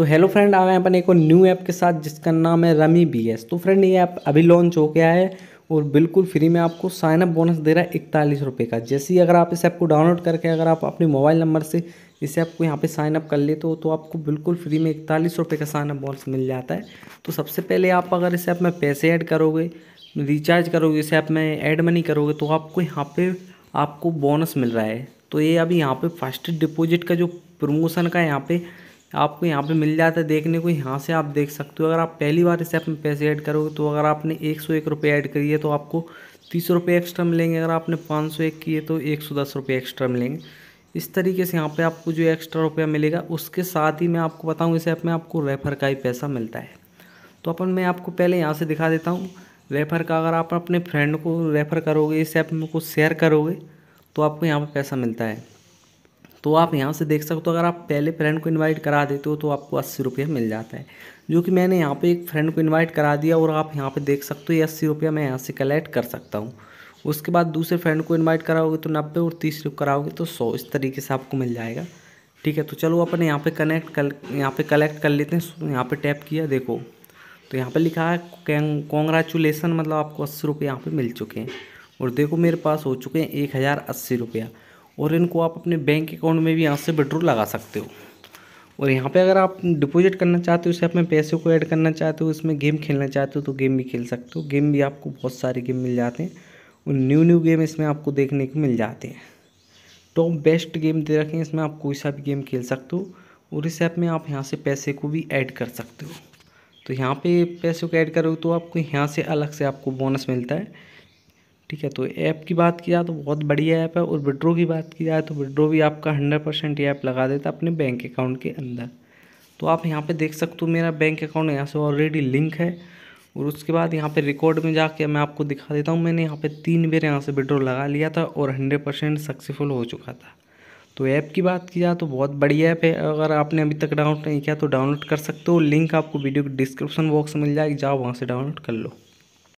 तो hello friend आ गए अपन एक और न्यू ऐप के साथ जिसका नाम है रमी बी एस तो फ्रेंड ये ऐप अभी लॉन्च हो गया है और बिल्कुल फ्री में आपको साइनअप बोनस दे रहा है इकतालीस रुपये का जैसे ही अगर आप इस ऐप को डाउनलोड करके अगर आप अपने मोबाइल नंबर से इस ऐप को यहाँ पे साइनअप कर लेते हो तो आपको बिल्कुल फ्री में इकतालीस रुपये का साइनअप बोनस मिल जाता है तो सबसे पहले आप अगर इस ऐप में पैसे ऐड करोगे रिचार्ज करोगे इस ऐप में ऐड मनी करोगे तो आपको यहाँ पर आपको बोनस मिल रहा है तो ये अभी यहाँ पर फर्स्ट डिपोजिट का जो प्रमोशन का यहाँ पर आपको यहाँ पे मिल जाता है देखने को यहाँ से आप देख सकते हो अगर आप पहली बार इस ऐप में पैसे ऐड करोगे तो अगर आपने एक सौ एक रुपये ऐड करिए तो आपको तीस रुपये एक्स्ट्रा मिलेंगे अगर आपने पाँच सौ एक किए तो एक सौ दस रुपये एक्स्ट्रा मिलेंगे इस तरीके से यहाँ पे आपको जो एक्स्ट्रा रुपया मिलेगा उसके साथ ही मैं आपको बताऊँ इस ऐप में आपको रेफ़र का ही पैसा मिलता है तो अपन मैं आपको पहले यहाँ से दिखा देता हूँ रेफ़र का अगर आप अपने फ्रेंड को रेफ़र करोगे इस ऐप में को शेयर करोगे तो आपको यहाँ पर पैसा मिलता है तो आप यहाँ से देख सकते हो अगर आप पहले फ्रेंड को इनवाइट करा देते हो तो आपको अस्सी रुपये मिल जाता है जो कि मैंने यहाँ पे एक फ्रेंड को इनवाइट करा दिया और आप यहाँ पे देख सकते हो ये अस्सी रुपया मैं यहाँ से कलेक्ट कर सकता हूँ उसके बाद दूसरे फ्रेंड को इन्वाइट कराओगे तो नब्बे और तीस रुपये कराओगे तो सौ इस तरीके से आपको मिल जाएगा ठीक है तो चलो अपने यहाँ पर कनेक्ट कर यहाँ पे कलेक्ट कर लेते हैं यहाँ पर टैप किया देखो तो यहाँ पर लिखा है कॉन्ग्रेचुलेसन मतलब आपको अस्सी रुपये यहाँ मिल चुके हैं और देखो मेरे पास हो चुके हैं एक हज़ार अस्सी रुपया और इनको आप अपने बैंक अकाउंट में भी यहाँ से विड्रो लगा सकते हो और यहाँ पे अगर आप डिपॉजिट करना चाहते हो इसे अपने पैसे को ऐड करना चाहते हो इसमें गेम खेलना चाहते हो तो गेम भी खेल सकते हो गेम भी आपको बहुत सारे गेम मिल जाते हैं और न्यू न्यू गेम इसमें आपको देखने को मिल जाते हैं टॉप बेस्ट गेम दे रखे हैं इसमें आप कोई सा भी गेम खेल सकते हो और इस ऐप में आप यहाँ से पैसे को भी ऐड कर सकते हो तो यहाँ पर पैसे को ऐड करोगे तो आपको यहाँ से अलग से आपको बोनस मिलता है ठीक है तो ऐप की बात की जाए तो बहुत बढ़िया ऐप है और विड्रो की बात की जाए तो विड्रो भी आपका हंड्रेड परसेंट ये ऐप लगा देता अपने बैंक अकाउंट के अंदर तो आप यहाँ पे देख सकते हो मेरा बैंक अकाउंट यहाँ से ऑलरेडी लिंक है और उसके बाद यहाँ पे रिकॉर्ड में जाके मैं आपको दिखा देता हूँ मैंने यहाँ पर तीन बेर यहाँ से विड्रो लगा लिया था और हंड्रेड परसेंट सक्सेसफुल हो चुका था तो ऐप की बात की जाए तो बहुत बढ़िया ऐप है अगर आपने अभी तक डाउनलोड नहीं किया तो डाउनलोड कर सकते हो लिंक आपको वीडियो के डिस्क्रिप्शन बॉक्स में मिल जाएगी जाओ वहाँ से डाउनलोड कर लो